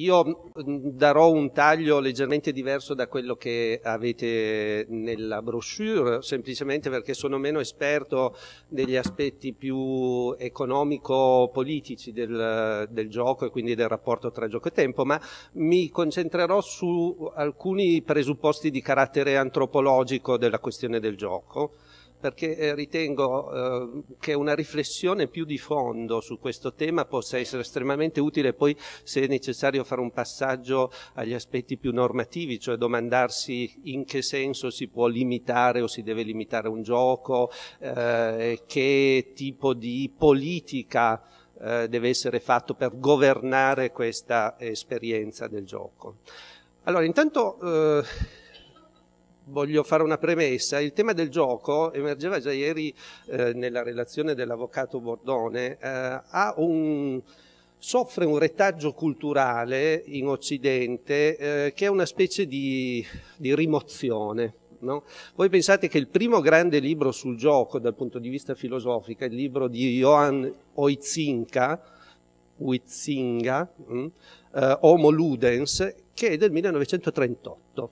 Io mm, darò un taglio leggermente diverso da quello che avete nella brochure, semplicemente perché sono meno esperto degli aspetti più economico-politici del, del gioco e quindi del rapporto tra gioco e tempo, ma mi concentrerò su alcuni presupposti di carattere antropologico della questione del gioco perché eh, ritengo eh, che una riflessione più di fondo su questo tema possa essere estremamente utile poi se è necessario fare un passaggio agli aspetti più normativi, cioè domandarsi in che senso si può limitare o si deve limitare un gioco, eh, che tipo di politica deve essere fatto per governare questa esperienza del gioco. Allora, intanto voglio fare una premessa. Il tema del gioco emergeva già ieri eh, nella relazione dell'avvocato Bordone, eh, un, soffre un retaggio culturale in Occidente eh, che è una specie di, di rimozione. No? Voi pensate che il primo grande libro sul gioco dal punto di vista filosofico, è il libro di Johann Oitzinga, Huizinga, mm, eh, Homo Ludens, che è del 1938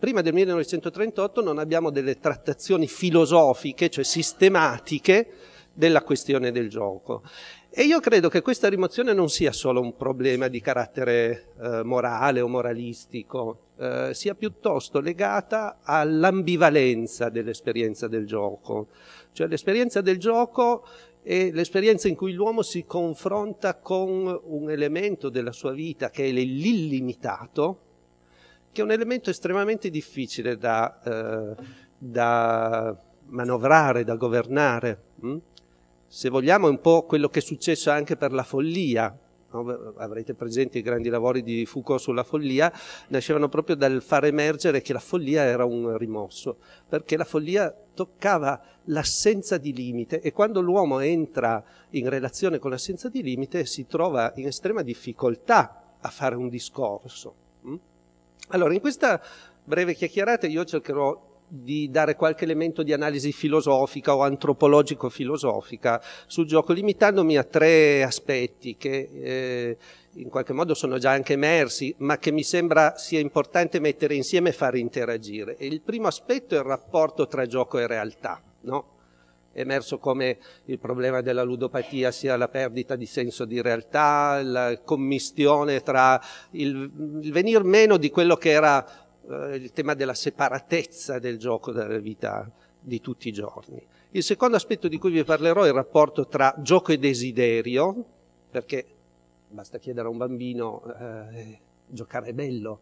prima del 1938 non abbiamo delle trattazioni filosofiche, cioè sistematiche, della questione del gioco. E io credo che questa rimozione non sia solo un problema di carattere eh, morale o moralistico, eh, sia piuttosto legata all'ambivalenza dell'esperienza del gioco. Cioè l'esperienza del gioco è l'esperienza in cui l'uomo si confronta con un elemento della sua vita che è l'illimitato, che è un elemento estremamente difficile da, eh, da manovrare, da governare. Mm? Se vogliamo è un po' quello che è successo anche per la follia. Avrete presente i grandi lavori di Foucault sulla follia, nascevano proprio dal far emergere che la follia era un rimosso, perché la follia toccava l'assenza di limite e quando l'uomo entra in relazione con l'assenza di limite si trova in estrema difficoltà a fare un discorso. Allora, in questa breve chiacchierata io cercherò di dare qualche elemento di analisi filosofica o antropologico-filosofica sul gioco, limitandomi a tre aspetti che eh, in qualche modo sono già anche emersi, ma che mi sembra sia importante mettere insieme e far interagire. E il primo aspetto è il rapporto tra gioco e realtà. No? emerso come il problema della ludopatia sia la perdita di senso di realtà, la commistione tra il, il venir meno di quello che era eh, il tema della separatezza del gioco dalla vita di tutti i giorni. Il secondo aspetto di cui vi parlerò è il rapporto tra gioco e desiderio, perché basta chiedere a un bambino eh, giocare è bello,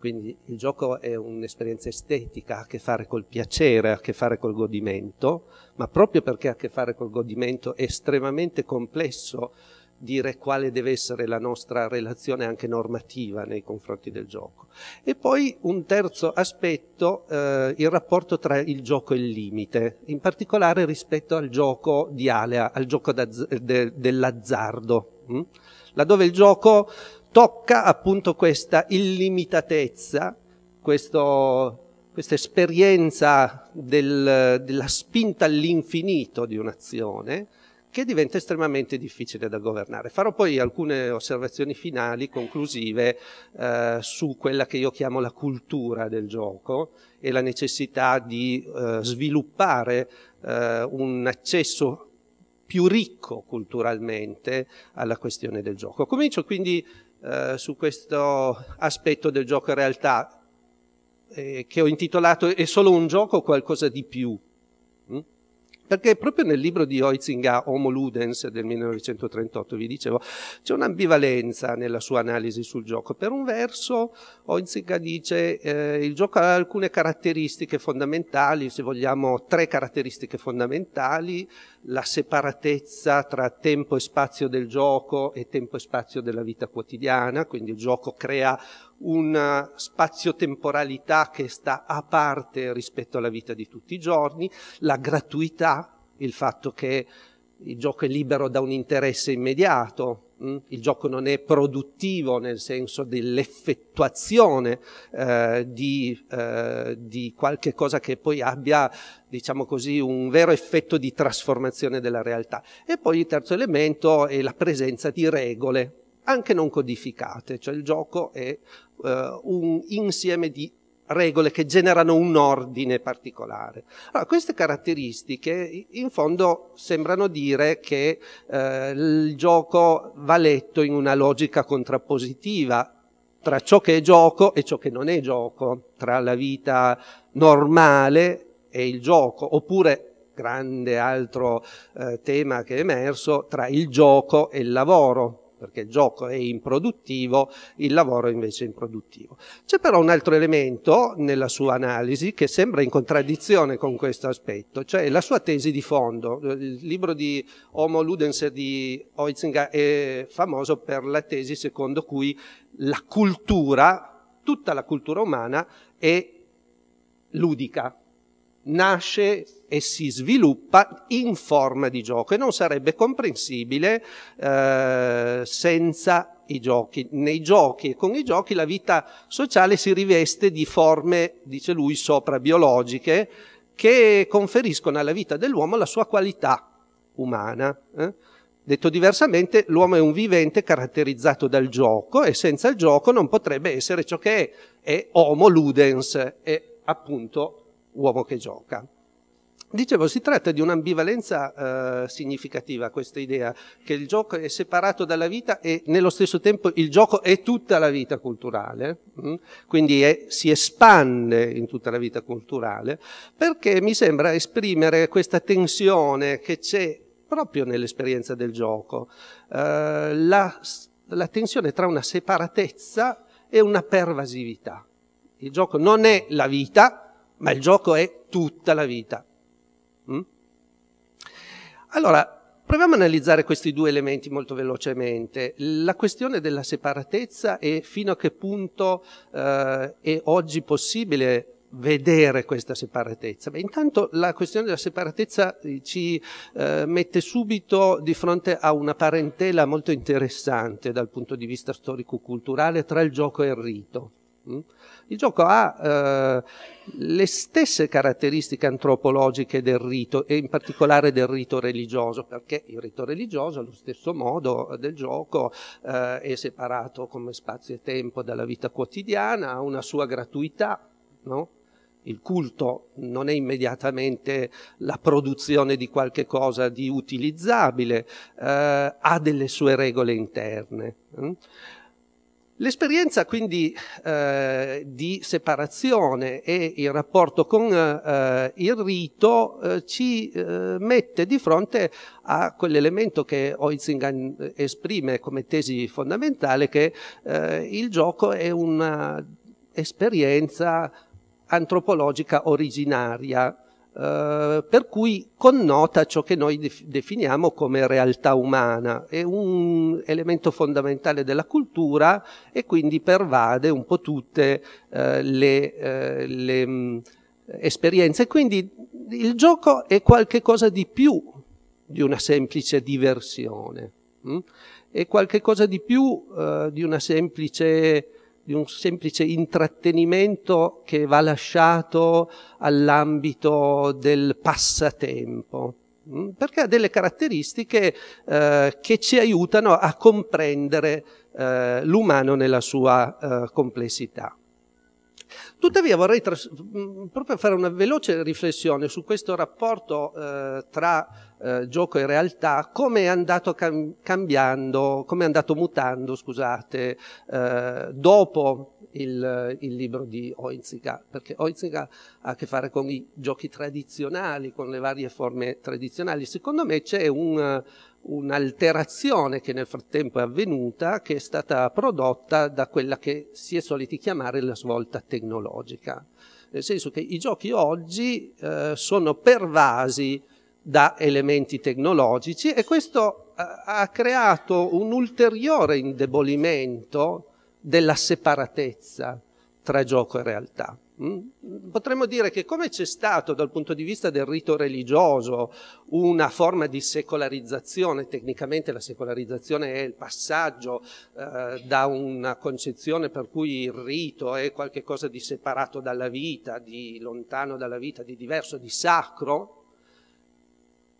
quindi il gioco è un'esperienza estetica, ha a che fare col piacere, ha a che fare col godimento, ma proprio perché ha a che fare col godimento è estremamente complesso dire quale deve essere la nostra relazione anche normativa nei confronti del gioco. E poi un terzo aspetto, eh, il rapporto tra il gioco e il limite, in particolare rispetto al gioco di Alea, al gioco dell'azzardo, hm? laddove il gioco tocca appunto questa illimitatezza, questo, questa esperienza del, della spinta all'infinito di un'azione che diventa estremamente difficile da governare. Farò poi alcune osservazioni finali, conclusive, eh, su quella che io chiamo la cultura del gioco e la necessità di eh, sviluppare eh, un accesso più ricco culturalmente alla questione del gioco. Comincio quindi eh, su questo aspetto del gioco in realtà, eh, che ho intitolato È solo un gioco o qualcosa di più? Mm? Perché proprio nel libro di Oizinga, Homo Ludens del 1938, vi dicevo, c'è un'ambivalenza nella sua analisi sul gioco. Per un verso, Oizinga dice che eh, il gioco ha alcune caratteristiche fondamentali, se vogliamo tre caratteristiche fondamentali, la separatezza tra tempo e spazio del gioco e tempo e spazio della vita quotidiana, quindi il gioco crea una spazio-temporalità che sta a parte rispetto alla vita di tutti i giorni, la gratuità, il fatto che il gioco è libero da un interesse immediato, Mm? il gioco non è produttivo nel senso dell'effettuazione eh, di, eh, di, qualche cosa che poi abbia, diciamo così, un vero effetto di trasformazione della realtà. E poi il terzo elemento è la presenza di regole, anche non codificate, cioè il gioco è eh, un insieme di regole che generano un ordine particolare. Allora, queste caratteristiche in fondo sembrano dire che eh, il gioco va letto in una logica contrappositiva tra ciò che è gioco e ciò che non è gioco, tra la vita normale e il gioco, oppure grande altro eh, tema che è emerso tra il gioco e il lavoro, perché il gioco è improduttivo, il lavoro invece è improduttivo. C'è però un altro elemento nella sua analisi che sembra in contraddizione con questo aspetto, cioè la sua tesi di fondo. Il libro di Homo Ludens di Oitzinger è famoso per la tesi secondo cui la cultura, tutta la cultura umana, è ludica, nasce e si sviluppa in forma di gioco e non sarebbe comprensibile eh, senza i giochi. Nei giochi e con i giochi la vita sociale si riveste di forme, dice lui, soprabiologiche che conferiscono alla vita dell'uomo la sua qualità umana. Eh? Detto diversamente, l'uomo è un vivente caratterizzato dal gioco e senza il gioco non potrebbe essere ciò che è, è homo ludens, è appunto uomo che gioca. Dicevo, si tratta di un'ambivalenza eh, significativa questa idea che il gioco è separato dalla vita e nello stesso tempo il gioco è tutta la vita culturale, mh? Mm? quindi è, si espande in tutta la vita culturale, perché mi sembra esprimere questa tensione che c'è proprio nell'esperienza del gioco, eh, la, la tensione tra una separatezza e una pervasività. Il gioco non è la vita, ma il gioco è tutta la vita. Mm? Allora, proviamo a analizzare questi due elementi molto velocemente. La questione della separatezza e fino a che punto eh, è oggi possibile vedere questa separatezza? Beh, intanto la questione della separatezza eh, ci eh, mette subito di fronte a una parentela molto interessante dal punto di vista storico-culturale tra il gioco e il rito. Mm? Il gioco ha eh, le stesse caratteristiche antropologiche del rito e in particolare del rito religioso, perché il rito religioso allo stesso modo del gioco eh, è separato come spazio e tempo dalla vita quotidiana, ha una sua gratuità, no? Il culto non è immediatamente la produzione di qualche cosa di utilizzabile, eh, ha delle sue regole interne. Hm? L'esperienza quindi eh, di separazione e il rapporto con eh, eh il rito eh, ci eh, mette di fronte a quell'elemento che Oizingan eh, esprime come tesi fondamentale che il gioco è un'esperienza antropologica originaria eh, per cui connota ciò che noi definiamo come realtà umana, è un elemento fondamentale della cultura e quindi pervade un po' tutte eh, le, eh, le mh, mm, esperienze. Quindi il gioco è qualcosa di più di una semplice diversione, mh? Mm? è qualcosa di più eh, di una semplice di un semplice intrattenimento che va lasciato all'ambito del passatempo, mm? perché ha delle caratteristiche eh, che ci aiutano a comprendere eh, l'umano nella sua eh, complessità. Tuttavia vorrei tras- mm, proprio fare una veloce riflessione su questo rapporto eh, tra eh, gioco e realtà, come è andato cam- cambiando, come è andato mutando, scusate, eh, dopo il, il libro di Oinziga, perché Oinziga ha a che fare con i giochi tradizionali, con le varie forme tradizionali. Secondo me c'è un un'alterazione che nel frattempo è avvenuta, che è stata prodotta da quella che si è soliti chiamare la svolta tecnologica, nel senso che i giochi oggi eh, sono pervasi da elementi tecnologici e questo eh, ha creato un ulteriore indebolimento della separatezza tra gioco e realtà. Mm? Potremmo dire che come c'è stato dal punto di vista del rito religioso una forma di secolarizzazione, tecnicamente la secolarizzazione è il passaggio eh, da una concezione per cui il rito è qualcosa di separato dalla vita, di lontano dalla vita, di diverso, di sacro,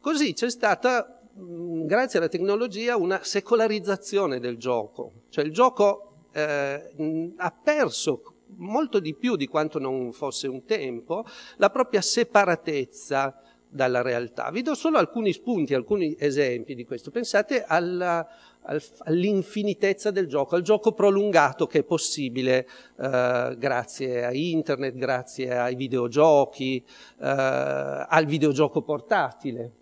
così c'è stata, mm, grazie alla tecnologia, una secolarizzazione del gioco, cioè il gioco eh, ha perso molto di più di quanto non fosse un tempo la propria separatezza dalla realtà. Vi do solo alcuni spunti, alcuni esempi di questo. Pensate alla, all'infinitezza del gioco, al gioco prolungato che è possibile eh, grazie a internet, grazie ai videogiochi, eh, al videogioco portatile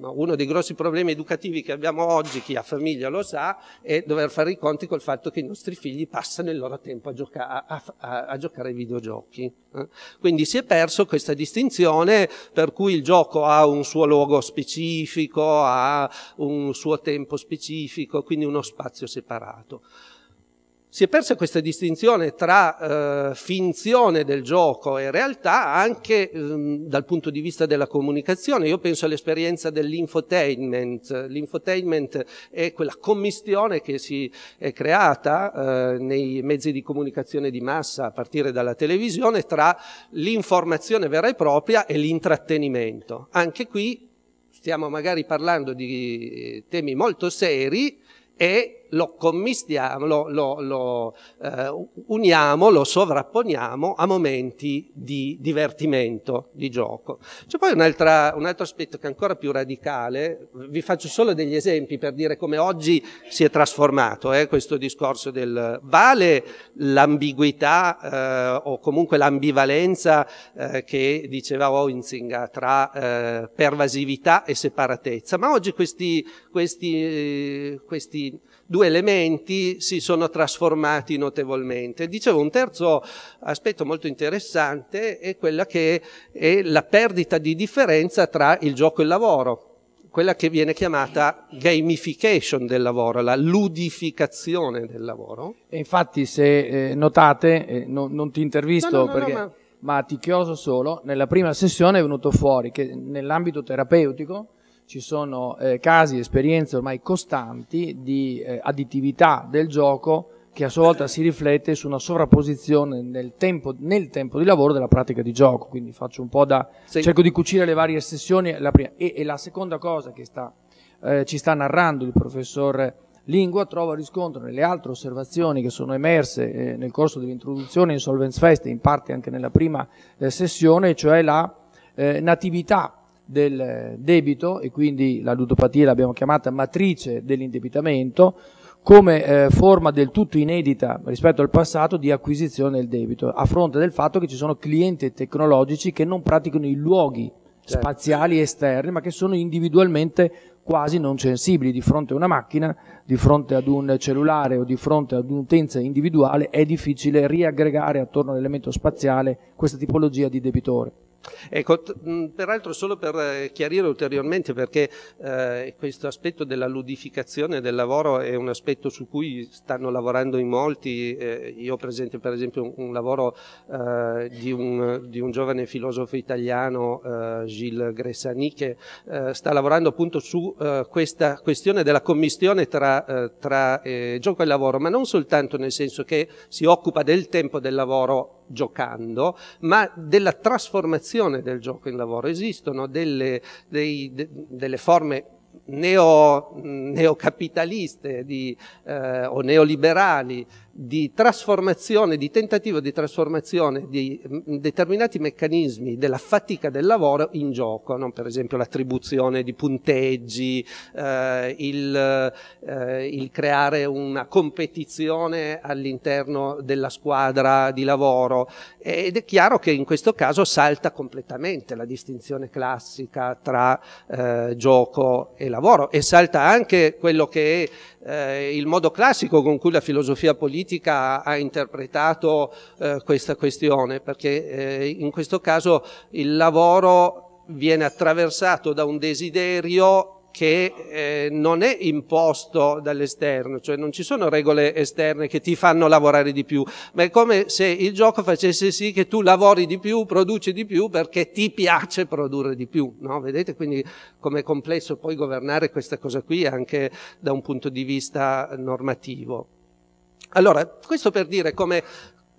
uno dei grossi problemi educativi che abbiamo oggi, chi ha famiglia lo sa, è dover fare i conti col fatto che i nostri figli passano il loro tempo a, gioca- a, a, a giocare ai videogiochi. Eh. Quindi si è perso questa distinzione per cui il gioco ha un suo luogo specifico, ha un suo tempo specifico, quindi uno spazio separato. Si è persa questa distinzione tra eh, finzione del gioco e realtà anche eh, dal punto di vista della comunicazione. Io penso all'esperienza dell'infotainment. L'infotainment è quella commistione che si è creata eh, nei mezzi di comunicazione di massa a partire dalla televisione tra l'informazione vera e propria e l'intrattenimento. Anche qui stiamo magari parlando di eh, temi molto seri e lo commistiamo, lo, lo, lo eh, uniamo, lo sovrapponiamo a momenti di divertimento, di gioco. C'è poi un, un altro aspetto che è ancora più radicale, vi faccio solo degli esempi per dire come oggi si è trasformato eh, questo discorso del vale l'ambiguità eh, o comunque l'ambivalenza eh, che diceva Oinzinga tra eh, pervasività e separatezza, ma oggi questi, questi, eh, questi due elementi si sono trasformati notevolmente. Dicevo, un terzo aspetto molto interessante è quella che è la perdita di differenza tra il gioco e il lavoro quella che viene chiamata gamification del lavoro, la ludificazione del lavoro. E infatti, se eh, notate, eh, non ti intervisto no, no, perché, ma... ma ti chioso solo, nella prima sessione è venuto fuori che nell'ambito terapeutico ci sono eh, casi, esperienze ormai costanti di eh, additività del gioco che a sua volta si riflette su una sovrapposizione nel tempo, nel tempo di lavoro della pratica di gioco. Quindi faccio un po' da... Sì. cerco di cucire le varie sessioni. La prima, e, e, la seconda cosa che sta, eh, ci sta narrando il professor Lingua trova riscontro nelle altre osservazioni che sono emerse eh, nel corso dell'introduzione in Solvents Fest e in parte anche nella prima eh, sessione, cioè la eh, natività del debito e quindi la ludopatia l'abbiamo chiamata matrice dell'indebitamento come eh, forma del tutto inedita rispetto al passato di acquisizione del debito, a fronte del fatto che ci sono clienti tecnologici che non praticano i luoghi certo. spaziali esterni, ma che sono individualmente quasi non sensibili di fronte a una macchina, di fronte ad un cellulare o di fronte ad un'utenza individuale, è difficile riaggregare attorno all'elemento spaziale questa tipologia di debitore. Ecco, mm, peraltro solo per eh, chiarire ulteriormente perché eh, questo aspetto della ludificazione del lavoro è un aspetto su cui stanno lavorando in molti, eh, io presento per esempio un, un lavoro eh, di, un, di, un, giovane filosofo italiano eh, Gilles Gressani che eh, sta lavorando appunto su questa questione della commistione tra, tra gioco e lavoro, ma non soltanto nel senso che si occupa del tempo del lavoro giocando, ma della trasformazione del gioco in lavoro. Esistono delle, dei, de, delle forme neo, neocapitaliste di, eh, o neoliberali di trasformazione, di tentativo di trasformazione di mm, determinati meccanismi della fatica del lavoro in gioco, no? per esempio l'attribuzione di punteggi, eh, il, eh, il, creare una competizione all'interno della squadra di lavoro ed è chiaro che in questo caso salta completamente la distinzione classica tra eh, gioco e lavoro e salta anche quello che è eh, il modo classico con cui la filosofia politica ha, interpretato eh, questa questione, perché eh, in questo caso il lavoro viene attraversato da un desiderio che eh, non è imposto dall'esterno, cioè non ci sono regole esterne che ti fanno lavorare di più, ma è come se il gioco facesse sì che tu lavori di più, produci di più perché ti piace produrre di più, no? Vedete quindi com'è complesso poi governare questa cosa qui anche da un punto di vista normativo. Allora, questo per dire come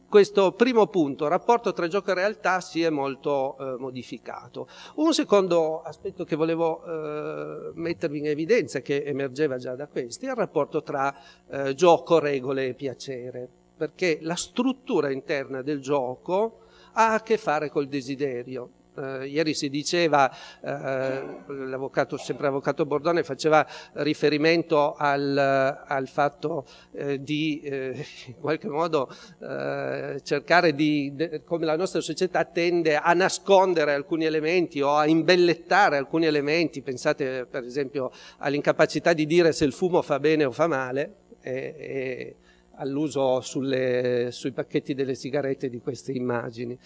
questo primo punto, il rapporto tra gioco e realtà, si è molto eh, modificato. Un secondo aspetto che volevo eh, mettervi in evidenza, che emergeva già da questi, è il rapporto tra eh, gioco, regole e piacere, perché la struttura interna del gioco ha a che fare col desiderio eh, ieri si diceva, eh, l'avvocato, sempre l'avvocato Bordone faceva riferimento al, al fatto eh, di eh, in qualche modo cercare di, de, come la nostra società tende a nascondere alcuni elementi o a imbellettare alcuni elementi, pensate per esempio all'incapacità di dire se il fumo fa bene o fa male. E, e, all'uso sui pacchetti delle sigarette di queste immagini.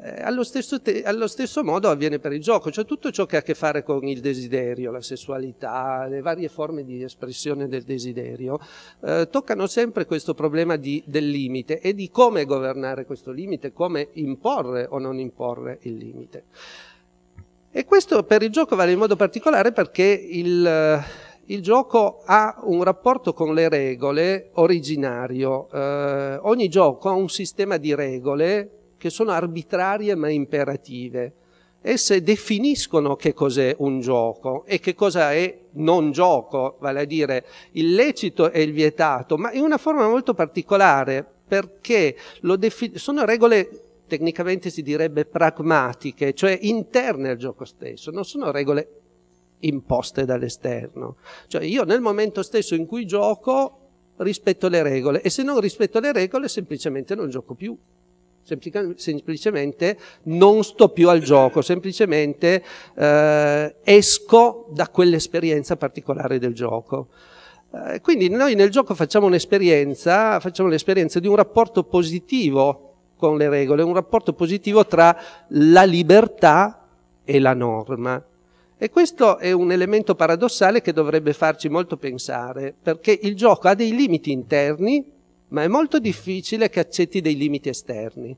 Eh, allo, stesso allo, stesso modo avviene per il gioco, cioè tutto ciò che ha a che fare con il desiderio, la sessualità, le varie forme di espressione del desiderio, eh, toccano sempre questo problema di, del limite e di come governare questo limite, come imporre o non imporre il limite. E questo per il gioco vale in modo particolare perché il il gioco ha un rapporto con le regole originario. Eh, ogni gioco ha un sistema di regole che sono arbitrarie ma imperative. Esse definiscono che cos'è un gioco e che cosa è non gioco, vale a dire il lecito e il vietato, ma in una forma molto particolare perché sono regole tecnicamente si direbbe pragmatiche, cioè interne al gioco stesso, non sono regole imposte dall'esterno. Cioè io nel momento stesso in cui gioco rispetto le regole e se non rispetto le regole semplicemente non gioco più. Semplic- semplicemente non sto più al gioco, semplicemente eh, esco da quell'esperienza particolare del gioco. Eh, quindi noi nel gioco facciamo un'esperienza, facciamo l'esperienza di un rapporto positivo con le regole, un rapporto positivo tra la libertà e la norma. E questo è un elemento paradossale che dovrebbe farci molto pensare, perché il gioco ha dei limiti interni, ma è molto difficile che accetti dei limiti esterni,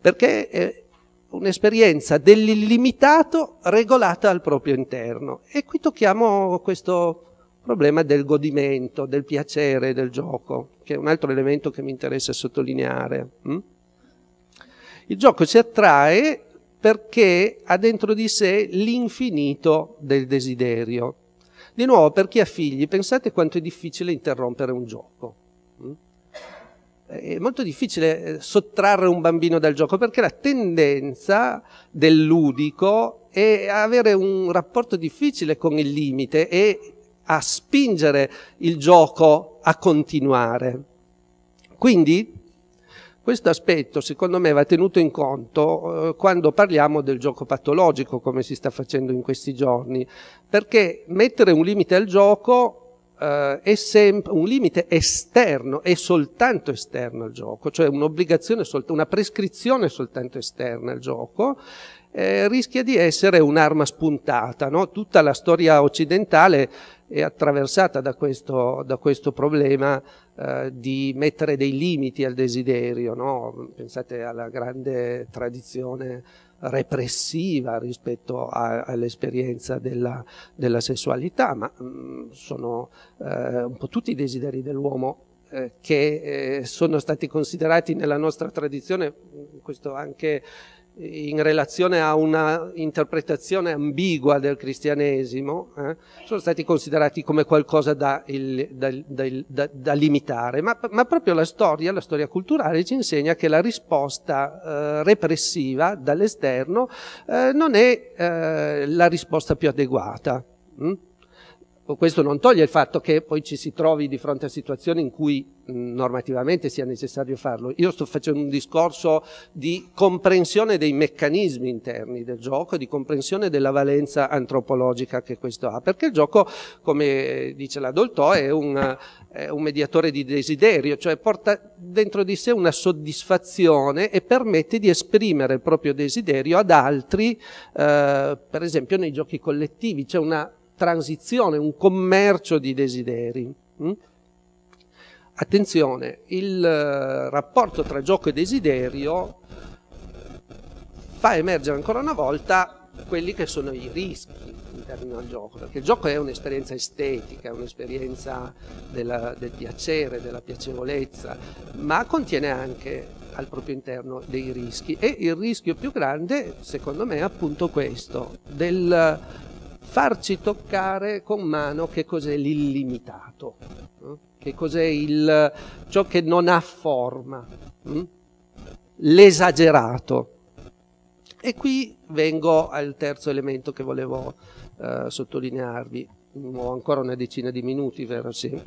perché è un'esperienza dell'illimitato regolata al proprio interno. E qui tocchiamo questo problema del godimento, del piacere del gioco, che è un altro elemento che mi interessa sottolineare. Hm? Il gioco ci attrae perché ha dentro di sé l'infinito del desiderio. Di nuovo, per chi ha figli, pensate quanto è difficile interrompere un gioco. Mm? È molto difficile eh, sottrarre un bambino dal gioco perché la tendenza del ludico è avere un rapporto difficile con il limite e a spingere il gioco a continuare. Quindi questo aspetto secondo me va tenuto in conto eh, quando parliamo del gioco patologico come si sta facendo in questi giorni, perché mettere un limite al gioco Uh, è sempre un limite esterno, è soltanto esterno al gioco, cioè un'obbligazione, una prescrizione soltanto esterna al gioco, eh, rischia di essere un'arma spuntata. No? Tutta la storia occidentale è attraversata da questo, da questo problema eh, di mettere dei limiti al desiderio. No? Pensate alla grande tradizione repressiva rispetto all'esperienza della, della, sessualità, ma mh, mm, sono eh, un po' tutti i desideri dell'uomo eh, che eh, sono stati considerati nella nostra tradizione, mm, questo anche in relazione a una interpretazione ambigua del cristianesimo, eh, sono stati considerati come qualcosa da, il, da, da, da limitare, ma, ma, proprio la storia, la storia culturale ci insegna che la risposta eh, repressiva dall'esterno eh, non è eh, la risposta più adeguata. Hm? Questo non toglie il fatto che poi ci si trovi di fronte a situazioni in cui normativamente sia necessario farlo. Io sto facendo un discorso di comprensione dei meccanismi interni del gioco, di comprensione della valenza antropologica che questo ha, perché il gioco, come dice la Doltò, è un, è un mediatore di desiderio, cioè porta dentro di sé una soddisfazione e permette di esprimere il proprio desiderio ad altri, eh, per esempio nei giochi collettivi, c'è una transizione, un commercio di desideri. Mm? Attenzione, il eh, rapporto tra gioco e desiderio fa emergere ancora una volta quelli che sono i rischi interno al gioco, perché il gioco è un'esperienza estetica, è un'esperienza della, del piacere, della piacevolezza, ma contiene anche al proprio interno dei rischi e il rischio più grande secondo me è appunto questo, del farci toccare con mano che cos'è l'illimitato, eh? che cos'è il, ciò che non ha forma, mm? l'esagerato. E qui vengo al terzo elemento che volevo eh, sottolinearvi, ho ancora una decina di minuti, vero? Sì.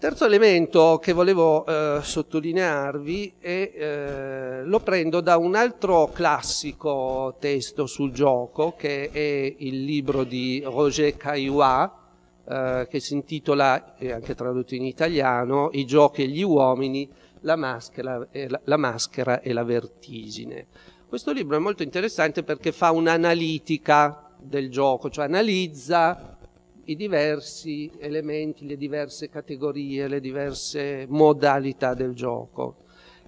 Terzo elemento che volevo eh, sottolinearvi e eh, lo prendo da un altro classico testo sul gioco che è il libro di Roger Caillois eh, che si intitola, è anche tradotto in italiano, I giochi e gli uomini, la maschera, e la, la maschera e la vertigine. Questo libro è molto interessante perché fa un'analitica del gioco, cioè analizza i diversi elementi, le diverse categorie, le diverse modalità del gioco.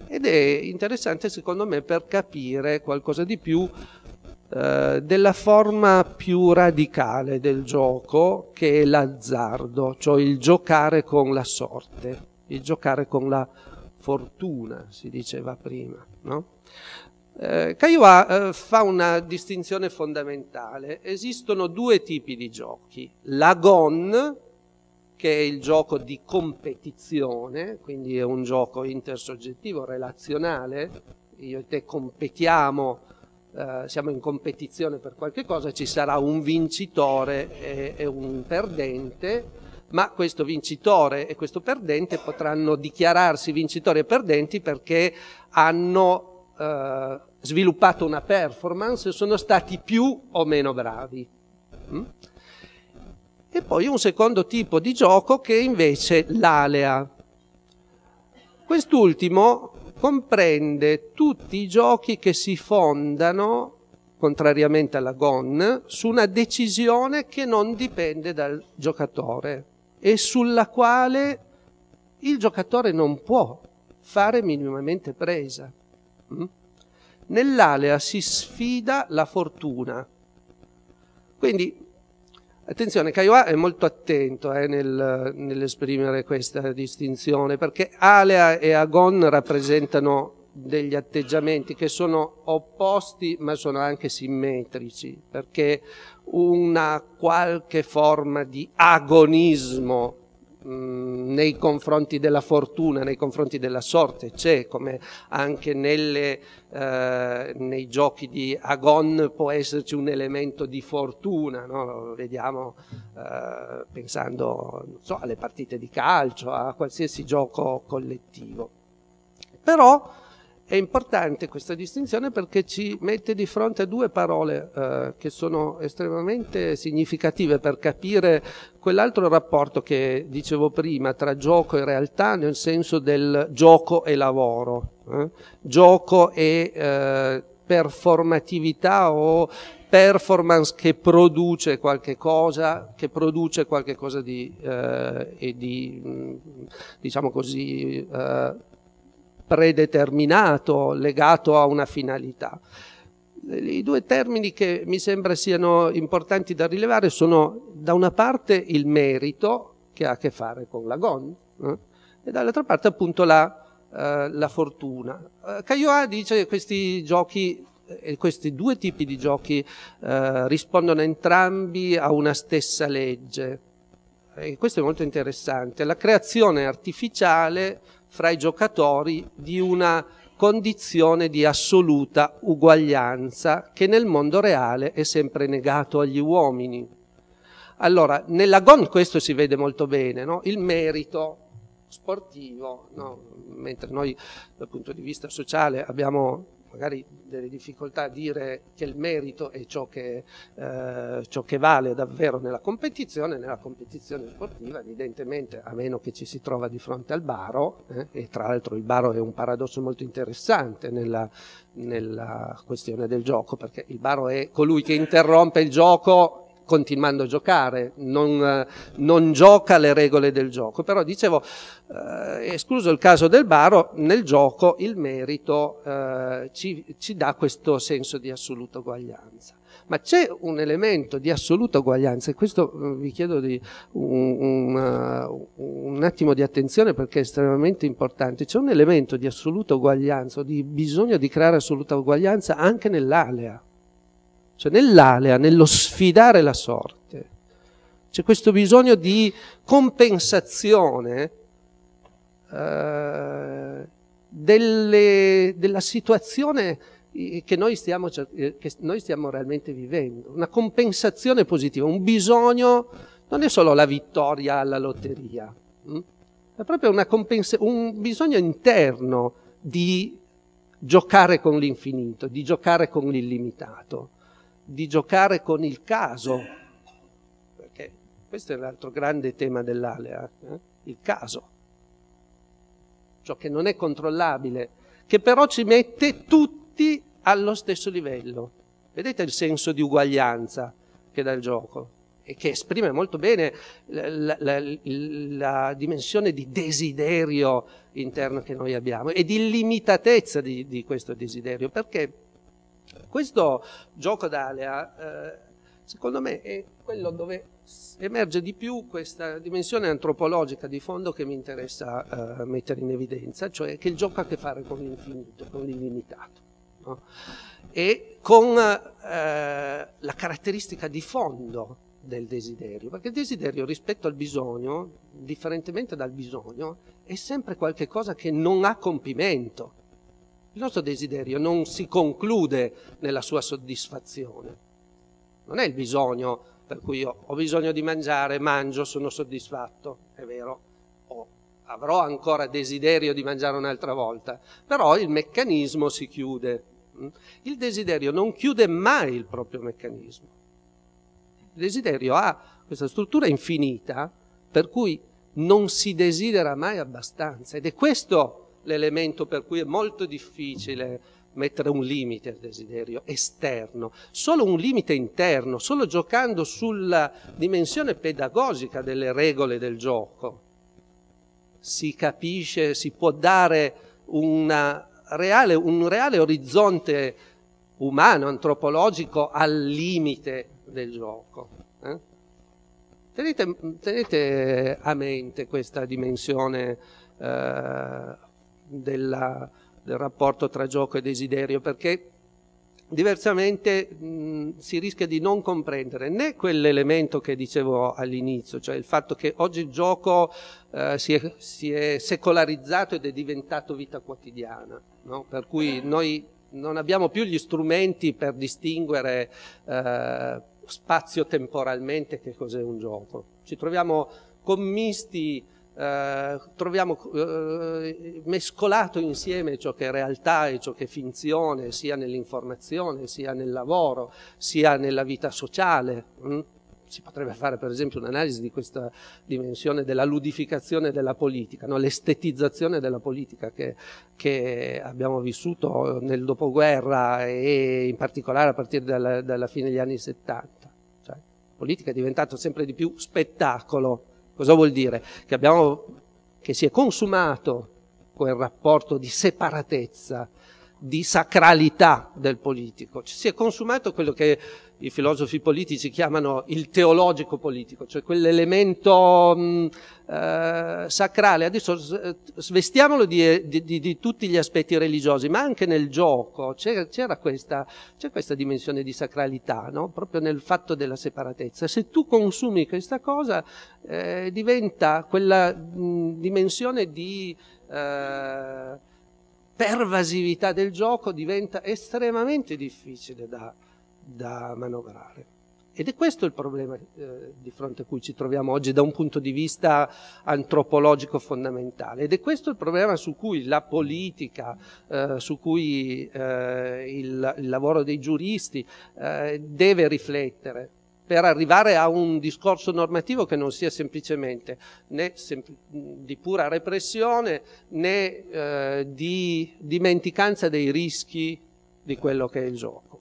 Ed è interessante secondo me per capire qualcosa di più eh, della forma più radicale del gioco che è l'azzardo, cioè il giocare con la sorte, il giocare con la fortuna, si diceva prima. No? Eh, Kaiwa eh, fa una distinzione fondamentale. Esistono due tipi di giochi. La GON, che è il gioco di competizione, quindi è un gioco intersoggettivo, relazionale, io e te competiamo, eh, siamo in competizione per qualche cosa, ci sarà un vincitore e, e un perdente, ma questo vincitore e questo perdente potranno dichiararsi vincitori e perdenti perché hanno eh, sviluppato una performance sono stati più o meno bravi. Mm? E poi un secondo tipo di gioco che è invece l'alea. Quest'ultimo comprende tutti i giochi che si fondano, contrariamente alla GON, su una decisione che non dipende dal giocatore e sulla quale il giocatore non può fare minimamente presa. Mm? Nell'alea si sfida la fortuna. Quindi, attenzione, Kaiwa è molto attento eh, nel, nell'esprimere questa distinzione, perché alea e agon rappresentano degli atteggiamenti che sono opposti ma sono anche simmetrici, perché una qualche forma di agonismo Mm, nei confronti della fortuna, nei confronti della sorte, c'è come anche nelle, eh, nei giochi di Agon può esserci un elemento di fortuna, no? vediamo eh, pensando so, alle partite di calcio, a qualsiasi gioco collettivo. Però è importante questa distinzione perché ci mette di fronte a due parole eh, che sono estremamente significative per capire quell'altro rapporto che dicevo prima tra gioco e realtà nel senso del gioco e lavoro, eh? gioco e eh, performatività o performance che produce qualche cosa, che produce qualche cosa di, eh, di mm, diciamo così, eh, predeterminato, legato a una finalità. I due termini che mi sembra siano importanti da rilevare sono da una parte il merito, che ha a che fare con la GON, eh? e dall'altra parte appunto la, eh, la fortuna. Eh, Caioa dice che questi giochi eh, e questi due tipi di giochi eh, rispondono entrambi a una stessa legge. E questo è molto interessante. La creazione artificiale fra i giocatori di una condizione di assoluta uguaglianza che nel mondo reale è sempre negato agli uomini. Allora, nella GON questo si vede molto bene, no? il merito sportivo, no? mentre noi dal punto di vista sociale abbiamo magari delle difficoltà a dire che il merito è ciò che, eh, ciò che vale davvero nella competizione, nella competizione sportiva evidentemente a meno che ci si trova di fronte al baro, eh, e tra l'altro il baro è un paradosso molto interessante nella, nella questione del gioco, perché il baro è colui che interrompe il gioco continuando a giocare, non, eh, non gioca le regole del gioco. Però dicevo, eh, escluso il caso del Baro, nel gioco il merito eh, ci, ci dà questo senso di assoluta uguaglianza. Ma c'è un elemento di assoluta uguaglianza e questo eh, vi chiedo di un, un, eh, un, attimo di attenzione perché è estremamente importante. C'è un elemento di assoluta uguaglianza, di bisogno di creare assoluta uguaglianza anche nell'alea. Cioè nell'alea, nello sfidare la sorte, c'è questo bisogno di compensazione eh, delle, della situazione che noi, stiamo, eh, che noi stiamo realmente vivendo, una compensazione positiva, un bisogno, non è solo la vittoria alla lotteria, hm? è proprio un bisogno interno di giocare con l'infinito, di giocare con l'illimitato di giocare con il caso, perché questo è l'altro grande tema dell'Alea, eh? il caso, ciò che non è controllabile, che però ci mette tutti allo stesso livello. Vedete il senso di uguaglianza che dà il gioco? e che esprime molto bene la, la, la, dimensione di desiderio interno che noi abbiamo e di limitatezza di, di questo desiderio, perché questo gioco d'alea, eh, secondo me, è quello dove emerge di più questa dimensione antropologica di fondo che mi interessa eh, mettere in evidenza, cioè che il gioco ha a che fare con l'infinito, con l'illimitato. No? E con eh, la caratteristica di fondo del desiderio, perché il desiderio rispetto al bisogno, differentemente dal bisogno, è sempre qualcosa che non ha compimento, il nostro desiderio non si conclude nella sua soddisfazione. Non è il bisogno per cui io ho bisogno di mangiare, mangio, sono soddisfatto, è vero, o avrò ancora desiderio di mangiare un'altra volta, però il meccanismo si chiude. Mm? Il desiderio non chiude mai il proprio meccanismo. Il desiderio ha questa struttura infinita per cui non si desidera mai abbastanza ed è questo l'elemento per cui è molto difficile mettere un limite al desiderio esterno, solo un limite interno, solo giocando sulla dimensione pedagogica delle regole del gioco. Si capisce, si può dare reale, un reale orizzonte umano, antropologico al limite del gioco. Eh? Tenete, tenete, a mente questa dimensione eh, della, del rapporto tra gioco e desiderio, perché diversamente mh, si rischia di non comprendere né quell'elemento che dicevo all'inizio, cioè il fatto che oggi il gioco eh, si, è, si, è, secolarizzato ed è diventato vita quotidiana, no? per cui noi non abbiamo più gli strumenti per distinguere eh, spazio-temporalmente che cos'è un gioco. Ci troviamo commisti eh, troviamo eh, mescolato insieme ciò che è realtà e ciò che è finzione, sia nell'informazione, sia nel lavoro, sia nella vita sociale. Mm? si potrebbe fare per esempio un'analisi di questa dimensione della ludificazione della politica, no? l'estetizzazione della politica che, che, abbiamo vissuto eh, nel dopoguerra e in particolare a partire dalla, dalla fine degli anni 70. Cioè, la politica è diventata sempre di più spettacolo, Cosa vuol dire? Che, abbiamo, che si è consumato quel rapporto di separatezza, di sacralità del politico. Si è consumato quello che i filosofi politici chiamano il teologico politico, cioè quell'elemento mh, mm, eh, sacrale. Adesso eh, svestiamolo eh, di, di, di, tutti gli aspetti religiosi, ma anche nel gioco c'era, c'era questa, c'è questa dimensione di sacralità, no? proprio nel fatto della separatezza. Se tu consumi questa cosa eh, diventa quella mh, mm, dimensione di... Eh, pervasività del gioco diventa estremamente difficile da, da manovrare. Ed è questo il problema eh, di fronte a cui ci troviamo oggi da un punto di vista antropologico fondamentale ed è questo il problema su cui la politica, eh, su cui eh, il, il, lavoro dei giuristi eh, deve riflettere per arrivare a un discorso normativo che non sia semplicemente né sempl di pura repressione né eh, di dimenticanza dei rischi di quello che è il gioco.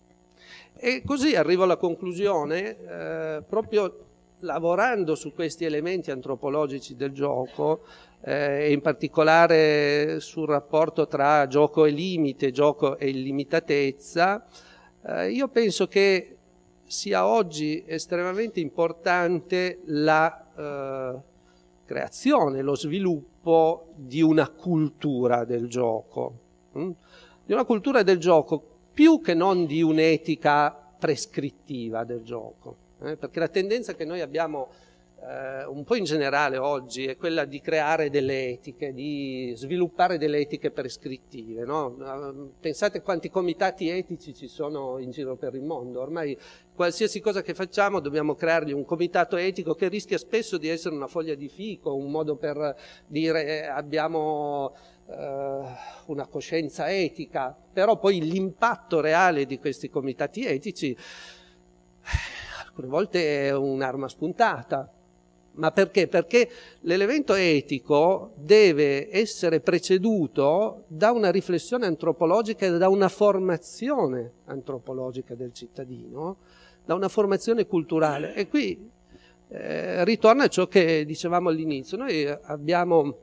E così arrivo alla conclusione, eh, proprio lavorando su questi elementi antropologici del gioco, eh, e in particolare sul rapporto tra gioco e limite, gioco e illimitatezza, eh, io penso che sia oggi estremamente importante la eh, creazione, lo sviluppo di una cultura del gioco, hm? di una cultura del gioco più che non di un'etica prescrittiva del gioco, eh? perché la tendenza che noi abbiamo eh, un po' in generale oggi è quella di creare delle etiche, di sviluppare delle etiche prescrittive. No? Eh, pensate quanti comitati etici ci sono in giro per il mondo, ormai qualsiasi cosa che facciamo dobbiamo creargli un comitato etico che rischia spesso di essere una foglia di fico, un modo per dire eh, abbiamo... Uh, una coscienza etica, però poi l'impatto reale di questi comitati etici eh, alcune volte è un'arma spuntata. Ma perché? Perché l'elemento etico deve essere preceduto da una riflessione antropologica e da una formazione antropologica del cittadino, da una formazione culturale. E qui eh, ritorna a ciò che dicevamo all'inizio. Noi abbiamo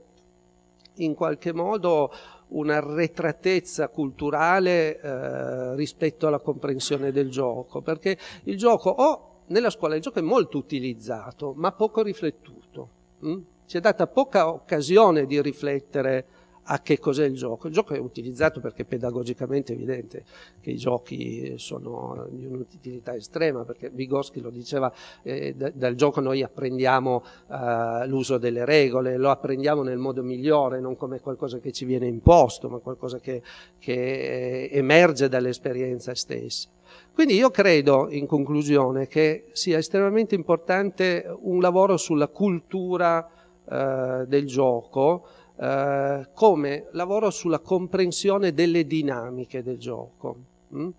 in qualche modo una retratezza culturale eh, rispetto alla comprensione del gioco, perché il gioco o nella scuola il gioco è molto utilizzato, ma poco riflettuto. Hm? Mm? Ci è data poca occasione di riflettere a che cos'è il gioco. Il gioco è utilizzato perché pedagogicamente è evidente che i giochi sono di un'utilità estrema, perché Vygotsky lo diceva, eh, da, dal gioco noi apprendiamo eh, l'uso delle regole, lo apprendiamo nel modo migliore, non come qualcosa che ci viene imposto, ma qualcosa che, che eh, emerge dall'esperienza stessa. Quindi io credo, in conclusione, che sia estremamente importante un lavoro sulla cultura eh, del gioco, eh, come lavoro sulla comprensione delle dinamiche del gioco. Mm?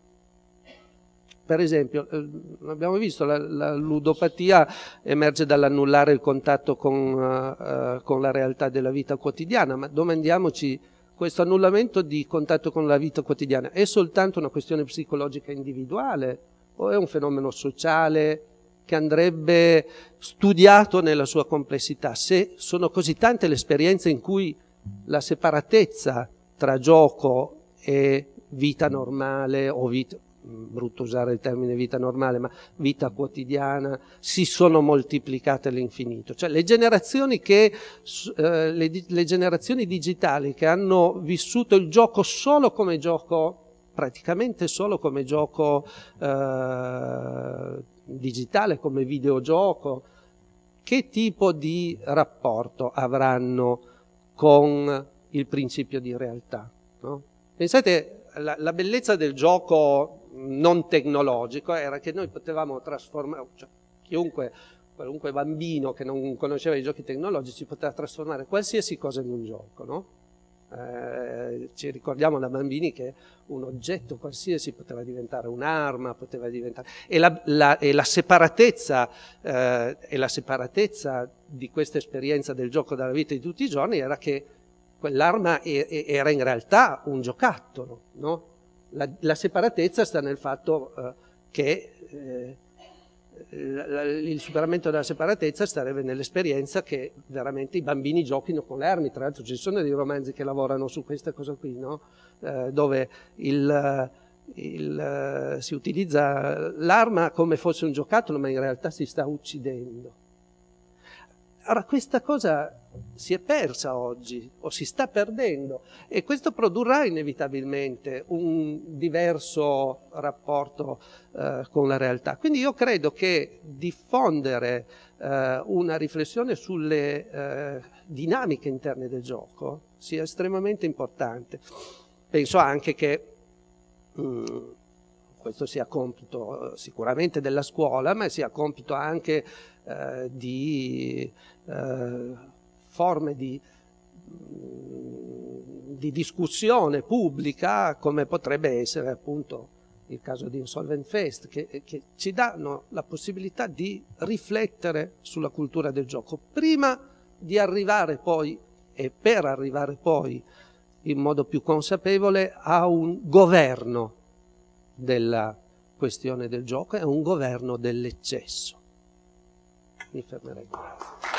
Per esempio, eh, abbiamo visto, la, la ludopatia emerge dall'annullare il contatto con, eh, eh, con la realtà della vita quotidiana, ma domandiamoci questo annullamento di contatto con la vita quotidiana è soltanto una questione psicologica individuale o è un fenomeno sociale, che andrebbe studiato nella sua complessità. Se sono così tante le esperienze in cui la separatezza tra gioco e vita normale o vita mm, brutto usare il termine vita normale, ma vita quotidiana, si sono moltiplicate all'infinito. Cioè le generazioni, che, eh, le, le generazioni digitali che hanno vissuto il gioco solo come gioco, praticamente solo come gioco eh, digitale come videogioco, che tipo di rapporto avranno con il principio di realtà? No? Pensate, la, la, bellezza del gioco non tecnologico era che noi potevamo trasformare, cioè, chiunque, qualunque bambino che non conosceva i giochi tecnologici poteva trasformare qualsiasi cosa in un gioco, no? Eh, ci ricordiamo da bambini che un oggetto qualsiasi poteva diventare un'arma, poteva diventare... E la, la, e la separatezza, eh, e la separatezza di questa esperienza del gioco dalla vita di tutti i giorni era che quell'arma e, era in realtà un giocattolo, no? la, la, separatezza sta nel fatto eh, che eh, il superamento della separatezza starebbe nell'esperienza che veramente i bambini giochino con le armi, tra l'altro ci sono dei romanzi che lavorano su questa cosa qui, no? eh, dove il, il, eh, si utilizza l'arma come fosse un giocattolo, ma in realtà si sta uccidendo. Allora, questa cosa si è persa oggi o si sta perdendo e questo produrrà inevitabilmente un diverso rapporto eh, con la realtà. Quindi io credo che diffondere eh, una riflessione sulle eh, dinamiche interne del gioco sia estremamente importante. Penso anche che mh, mm, questo sia compito eh, sicuramente della scuola, ma sia compito anche eh, di eh, forme di, mm, di discussione pubblica come potrebbe essere appunto il caso di Insolvent Fest, che, che, ci danno la possibilità di riflettere sulla cultura del gioco, prima di arrivare poi, e per arrivare poi in modo più consapevole, a un governo della questione del gioco e a un governo dell'eccesso. Mi fermerei.